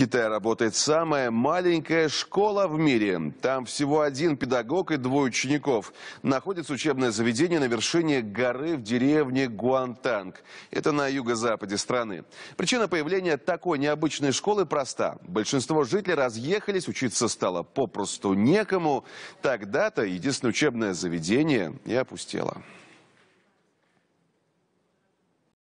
Китае работает самая маленькая школа в мире. Там всего один педагог и двое учеников. Находится учебное заведение на вершине горы в деревне Гуантанг. Это на юго-западе страны. Причина появления такой необычной школы проста. Большинство жителей разъехались, учиться стало попросту некому. Тогда-то единственное учебное заведение и опустело.